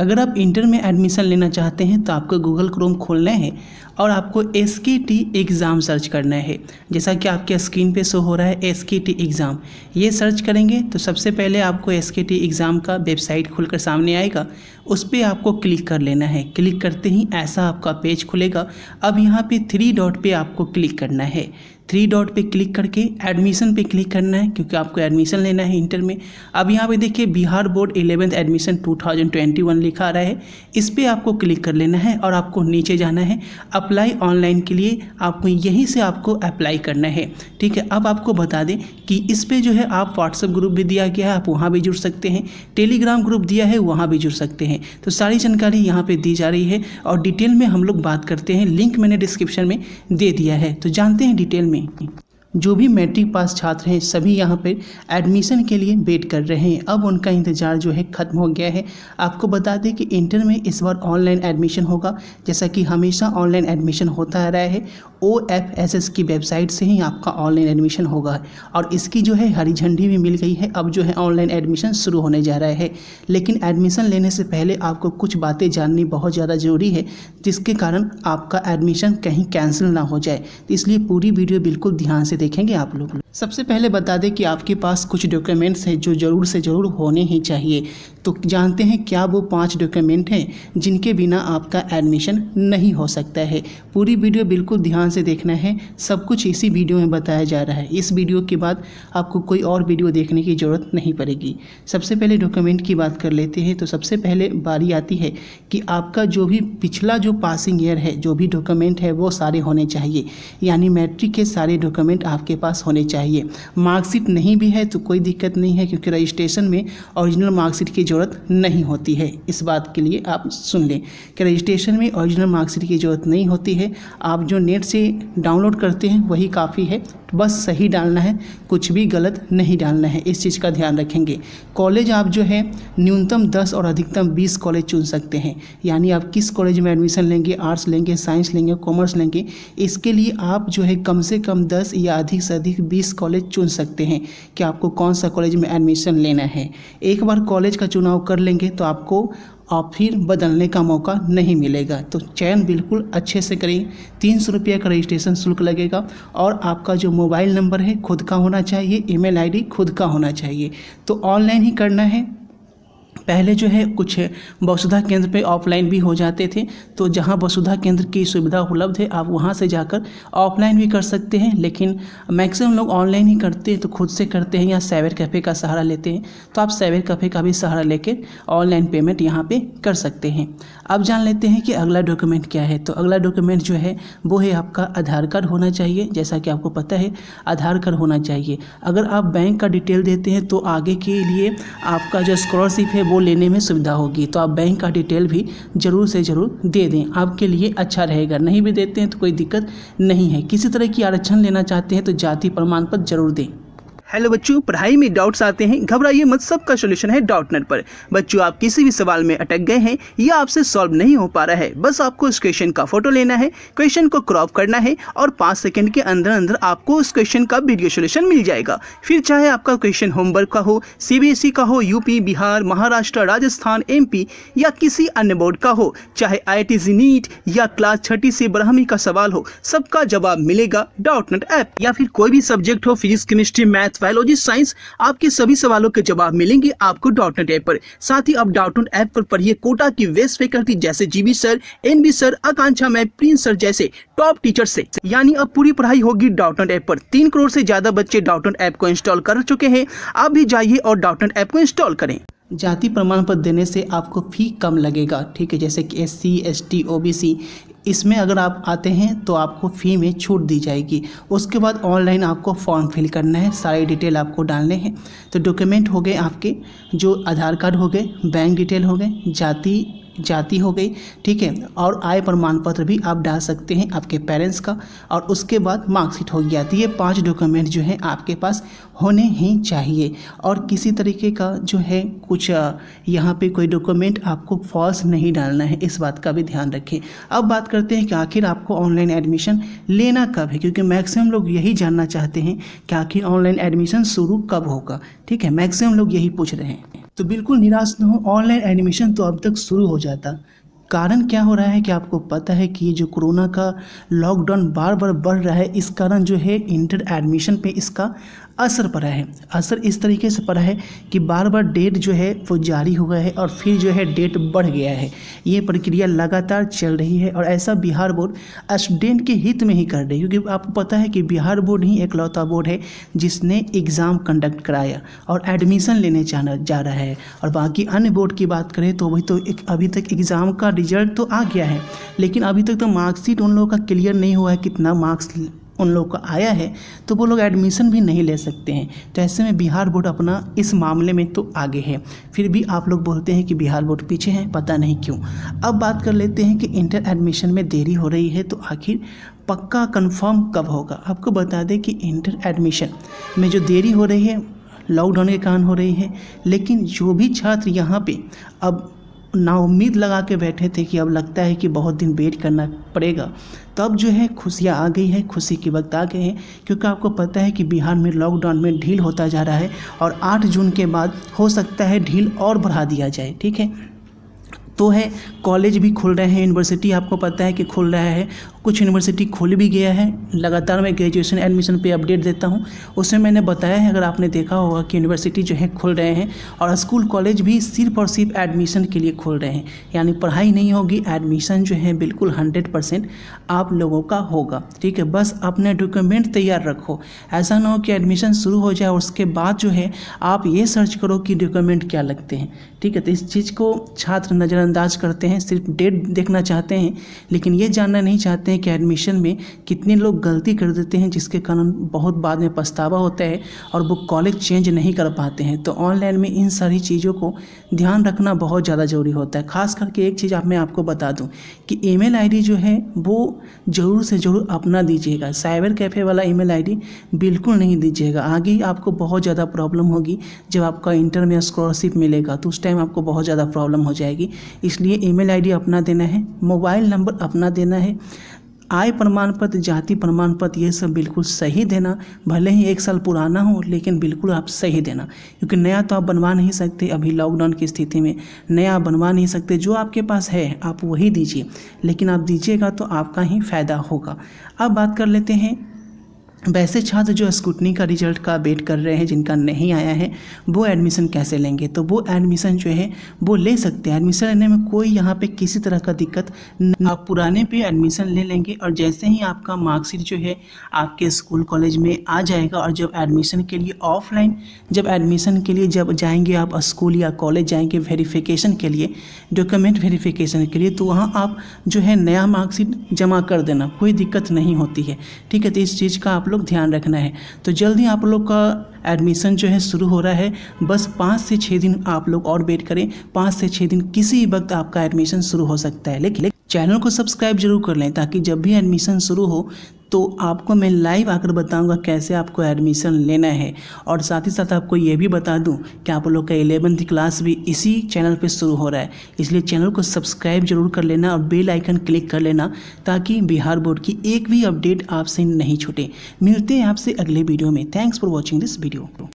अगर आप इंटर में एडमिशन लेना चाहते हैं तो आपको गूगल क्रोम खोलना है और आपको एस के टी एग्ज़ाम सर्च करना है जैसा कि आपके स्क्रीन पे शो हो रहा है एस के टी एग्ज़ाम ये सर्च करेंगे तो सबसे पहले आपको एस के टी एग्ज़ाम का वेबसाइट खुलकर सामने आएगा उस पर आपको क्लिक कर लेना है क्लिक करते ही ऐसा आपका पेज खुलेगा अब यहाँ पे थ्री डॉट पे आपको क्लिक करना है थ्री डॉट पे क्लिक करके एडमिशन पे क्लिक करना है क्योंकि आपको एडमिशन लेना है इंटर में अब यहाँ पे देखिए बिहार बोर्ड एलेवेंथ एडमिशन 2021 लिखा आ रहा है इस पर आपको क्लिक कर लेना है और आपको नीचे जाना है अप्लाई ऑनलाइन के लिए आपको यहीं से आपको अप्लाई करना है ठीक है अब आपको बता दें कि इस पर जो है आप व्हाट्सअप ग्रुप भी दिया गया है आप वहाँ भी जुड़ सकते हैं टेलीग्राम ग्रुप दिया है वहाँ भी जुड़ सकते हैं तो सारी जानकारी यहाँ पर दी जा रही है और डिटेल में हम लोग बात करते हैं लिंक मैंने डिस्क्रिप्शन में दे दिया है तो जानते हैं डिटेल में में जो भी मैट्रिक पास छात्र हैं सभी यहाँ पर एडमिशन के लिए वेट कर रहे हैं अब उनका इंतज़ार जो है ख़त्म हो गया है आपको बता दें कि इंटर में इस बार ऑनलाइन एडमिशन होगा जैसा कि हमेशा ऑनलाइन एडमिशन होता रहा है ओ एफ एस एस की वेबसाइट से ही आपका ऑनलाइन एडमिशन होगा और इसकी जो है हरी झंडी भी मिल गई है अब जो है ऑनलाइन एडमिशन शुरू होने जा रहा है लेकिन एडमिशन लेने से पहले आपको कुछ बातें जाननी बहुत ज़्यादा ज़रूरी है जिसके कारण आपका एडमिशन कहीं कैंसिल ना हो जाए इसलिए पूरी वीडियो बिल्कुल ध्यान से देखेंगे आप लोग सबसे पहले बता दें कि आपके पास कुछ डॉक्यूमेंट्स हैं जो ज़रूर से ज़रूर होने ही चाहिए तो जानते हैं क्या वो पांच डॉक्यूमेंट हैं जिनके बिना आपका एडमिशन नहीं हो सकता है पूरी वीडियो बिल्कुल ध्यान से देखना है सब कुछ इसी वीडियो में बताया जा रहा है इस वीडियो के बाद आपको कोई और वीडियो देखने की ज़रूरत नहीं पड़ेगी सबसे पहले डॉक्यूमेंट की बात कर लेते हैं तो सबसे पहले बारी आती है कि आपका जो भी पिछला जो पासिंग ईयर है जो भी डॉक्यूमेंट है वो सारे होने चाहिए यानी मैट्रिक के सारे डॉक्यूमेंट आपके पास होने चाहिए चाहिए मार्कशीट नहीं भी है तो कोई दिक्कत नहीं है क्योंकि रजिस्ट्रेशन में ओरिजिनल मार्कशीट की ज़रूरत नहीं होती है इस बात के लिए आप सुन लें कि रजिस्ट्रेशन में ओरिजिनल मार्कशीट की ज़रूरत नहीं होती है आप जो नेट से डाउनलोड करते हैं वही काफ़ी है बस सही डालना है कुछ भी गलत नहीं डालना है इस चीज़ का ध्यान रखेंगे कॉलेज आप जो है न्यूनतम दस और अधिकतम बीस कॉलेज चुन सकते हैं यानी आप किस कॉलेज में एडमिशन लेंगे आर्ट्स लेंगे साइंस लेंगे कॉमर्स लेंगे इसके लिए आप जो है कम से कम दस या अधिक से अधिक बीस किस कॉलेज चुन सकते हैं कि आपको कौन सा कॉलेज में एडमिशन लेना है एक बार कॉलेज का चुनाव कर लेंगे तो आपको आप फिर बदलने का मौका नहीं मिलेगा तो चयन बिल्कुल अच्छे से करें तीन सौ रुपये का रजिस्ट्रेशन शुल्क लगेगा और आपका जो मोबाइल नंबर है खुद का होना चाहिए ईमेल आईडी खुद का होना चाहिए तो ऑनलाइन ही करना है पहले जो है कुछ वसुधा केंद्र पे ऑफलाइन भी हो जाते थे तो जहाँ वसुधा केंद्र की सुविधा उपलब्ध है आप वहाँ से जाकर ऑफलाइन भी कर सकते हैं लेकिन मैक्सिमम लोग ऑनलाइन ही करते हैं तो खुद से करते हैं या सैवर कैफ़े का सहारा लेते हैं तो आप सैवर कैफ़े का भी सहारा लेकर ऑनलाइन पेमेंट यहाँ पे कर सकते हैं अब जान लेते हैं कि अगला डॉक्यूमेंट क्या है तो अगला डॉक्यूमेंट जो है वो है आपका आधार कार्ड होना चाहिए जैसा कि आपको पता है आधार कार्ड होना चाहिए अगर आप बैंक का डिटेल देते हैं तो आगे के लिए आपका जो स्कॉलरशिप है वो लेने में सुविधा होगी तो आप बैंक का डिटेल भी ज़रूर से ज़रूर दे दें आपके लिए अच्छा रहेगा नहीं भी देते हैं तो कोई दिक्कत नहीं है किसी तरह की आरक्षण लेना चाहते हैं तो जाति प्रमाण पत्र जरूर दें हेलो बच्चों पढ़ाई में डाउट्स आते हैं घबराइए मत सबका सोल्यूशन है डाउट नेट पर बच्चों आप किसी भी सवाल में अटक गए हैं या आपसे सॉल्व नहीं हो पा रहा है बस आपको उस क्वेश्चन का फोटो लेना है क्वेश्चन को क्रॉप करना है और पाँच सेकंड के अंदर अंदर आपको उस क्वेश्चन का वीडियो सोल्यूशन मिल जाएगा फिर चाहे आपका क्वेश्चन होमवर्क का हो सी e का हो यूपी बिहार महाराष्ट्र राजस्थान एम या किसी अन्य बोर्ड का हो चाहे आई नीट या क्लास छठी से बारहवीं का सवाल हो सबका जवाब मिलेगा डाउट नेट ऐप या फिर कोई भी सब्जेक्ट हो physics chemistry math maths biology science आपके सभी सवालों के जवाब मिलेंगे आपको डॉट नेट ऐप पर साथ ही आप डॉट नेट ऐप पर पढ़िए कोटा की वेस्ट फैकल्टी जैसे G V sir N B sir Akanksha ma'am Prince sir जैसे टॉप टीचर से यानी अब पूरी पढ़ाई होगी डॉट नेट ऐप पर तीन करोड़ से ज्यादा बच्चे डॉट नेट ऐप को इंस्टॉल कर चुके हैं आप भी जाइए और डॉट नेट ऐप को इंस्टॉल करें जाति प्रमाण पत्र देने से आपको फी कम लगेगा ठीक है जैसे कि S C S T O B C इसमें अगर आप आते हैं तो आपको फ़ी में छूट दी जाएगी उसके बाद ऑनलाइन आपको फॉर्म फिल करना है सारी डिटेल आपको डालने हैं तो डॉक्यूमेंट हो गए आपके जो आधार कार्ड हो गए बैंक डिटेल हो गए जाति जाति हो गई ठीक है और आय प्रमाण पत्र भी आप डाल सकते हैं आपके पेरेंट्स का और उसके बाद मार्कशीट हो गया तो ये पाँच डॉक्यूमेंट जो है आपके पास होने ही चाहिए और किसी तरीके का जो है कुछ यहाँ पे कोई डॉक्यूमेंट आपको फॉल्स नहीं डालना है इस बात का भी ध्यान रखें अब बात करते हैं कि आखिर आपको ऑनलाइन एडमिशन लेना कब है क्योंकि मैक्सिमम लोग यही जानना चाहते हैं कि आखिर ऑनलाइन एडमिशन शुरू कब होगा ठीक है मैक्सिमम लोग यही पूछ रहे हैं तो बिल्कुल निराश न हो ऑनलाइन एडमिशन तो अब तक शुरू हो जाए जाता कारण क्या हो रहा है कि आपको पता है कि जो कोरोना का लॉकडाउन बार बार बढ़ रहा है इस कारण जो है इंटर एडमिशन पे इसका असर पड़ा है असर इस तरीके से पड़ा है कि बार बार डेट जो है वो जारी हुआ है और फिर जो है डेट बढ़ गया है ये प्रक्रिया लगातार चल रही है और ऐसा बिहार बोर्ड स्टूडेंट के हित में ही कर रही है क्योंकि आपको पता है कि बिहार बोर्ड ही एकलौता बोर्ड है जिसने एग्ज़ाम कंडक्ट कराया और एडमिशन लेने जाना जा रहा है और बाकी अन्य बोर्ड की बात करें तो वही तो एक अभी तक एग्ज़ाम का रिजल्ट तो आ गया है लेकिन अभी तक तो मार्कशीट उन लोगों का क्लियर नहीं हुआ है कितना मार्क्स उन लोगों का आया है तो वो लोग एडमिशन भी नहीं ले सकते हैं तो ऐसे में बिहार बोर्ड अपना इस मामले में तो आगे है फिर भी आप लोग बोलते हैं कि बिहार बोर्ड पीछे है पता नहीं क्यों अब बात कर लेते हैं कि इंटर एडमिशन में देरी हो रही है तो आखिर पक्का कंफर्म कब होगा आपको बता दें कि इंटर एडमिशन में जो देरी हो रही है लॉकडाउन के कारण हो रही है लेकिन जो भी छात्र यहाँ पे अब ना उम्मीद लगा के बैठे थे कि अब लगता है कि बहुत दिन वेट करना पड़ेगा तब जो है खुशियाँ आ गई हैं खुशी के वक्त आ गए हैं क्योंकि आपको पता है कि बिहार में लॉकडाउन में ढील होता जा रहा है और 8 जून के बाद हो सकता है ढील और बढ़ा दिया जाए ठीक है तो है कॉलेज भी खुल रहे हैं यूनिवर्सिटी आपको पता है कि खुल रहा है कुछ यूनिवर्सिटी खोल भी गया है लगातार मैं ग्रेजुएशन एडमिशन पे अपडेट देता हूँ उसमें मैंने बताया है अगर आपने देखा होगा कि यूनिवर्सिटी जो है खुल रहे हैं और स्कूल कॉलेज भी सिर्फ और सिर्फ एडमिशन के लिए खोल रहे हैं यानी पढ़ाई नहीं होगी एडमिशन जो है बिल्कुल हंड्रेड परसेंट आप लोगों का होगा ठीक है बस अपने डॉक्यूमेंट तैयार रखो ऐसा ना हो कि एडमिशन शुरू हो जाए उसके बाद जो है आप ये सर्च करो कि डॉक्यूमेंट क्या लगते हैं ठीक है तो इस चीज़ को छात्र नज़रअंदाज करते हैं सिर्फ डेट देखना चाहते हैं लेकिन ये जानना नहीं चाहते हैं हैं कि एडमिशन में कितने लोग गलती कर देते हैं जिसके कारण बहुत बाद में पछतावा होता है और वो कॉलेज चेंज नहीं कर पाते हैं तो ऑनलाइन में इन सारी चीज़ों को ध्यान रखना बहुत ज़्यादा ज़रूरी होता है खास करके एक चीज़ आप मैं आपको बता दूँ कि ई मेल जो है वो ज़रूर से ज़रूर अपना दीजिएगा साइबर कैफ़े वाला ई मेल बिल्कुल नहीं दीजिएगा आगे आपको बहुत ज़्यादा प्रॉब्लम होगी जब आपका इंटर में स्कॉलरशिप मिलेगा तो उस टाइम आपको बहुत ज़्यादा प्रॉब्लम हो जाएगी इसलिए ईमेल आईडी अपना देना है मोबाइल नंबर अपना देना है आय प्रमाण पत्र जाति प्रमाण पत्र ये सब बिल्कुल सही देना भले ही एक साल पुराना हो लेकिन बिल्कुल आप सही देना क्योंकि नया तो आप बनवा नहीं सकते अभी लॉकडाउन की स्थिति में नया आप बनवा नहीं सकते जो आपके पास है आप वही दीजिए लेकिन आप दीजिएगा तो आपका ही फ़ायदा होगा अब बात कर लेते हैं वैसे छात्र जो स्कूटनी का रिजल्ट का वेट कर रहे हैं जिनका नहीं आया है वो एडमिशन कैसे लेंगे तो वो एडमिशन जो है वो ले सकते हैं एडमिशन लेने में कोई यहाँ पे किसी तरह का दिक्कत आप पुराने पे एडमिशन ले लेंगे और जैसे ही आपका मार्कशीट जो है आपके स्कूल कॉलेज में आ जाएगा और जब एडमिशन के लिए ऑफलाइन जब एडमिशन के लिए जब जाएंगे आप स्कूल या कॉलेज जाएंगे वेरीफिकेशन के लिए डॉक्यूमेंट वेरीफिकेशन के लिए तो वहाँ आप जो है नया मार्कशीट जमा कर देना कोई दिक्कत नहीं होती है ठीक है तो इस चीज़ का आप लोग ध्यान रखना है तो जल्दी आप लोग का एडमिशन जो है शुरू हो रहा है बस पाँच से छः दिन आप लोग और वेट करें पाँच से छः दिन किसी वक्त आपका एडमिशन शुरू हो सकता है लेकिन चैनल को सब्सक्राइब जरूर कर लें ताकि जब भी एडमिशन शुरू हो तो आपको मैं लाइव आकर बताऊंगा कैसे आपको एडमिशन लेना है और साथ ही साथ आपको ये भी बता दूं कि आप लोग का एलेवंथ क्लास भी इसी चैनल पे शुरू हो रहा है इसलिए चैनल को सब्सक्राइब जरूर कर लेना और बेल आइकन क्लिक कर लेना ताकि बिहार बोर्ड की एक भी अपडेट आपसे नहीं छूटे मिलते हैं आपसे अगले वीडियो में thanks for watching this video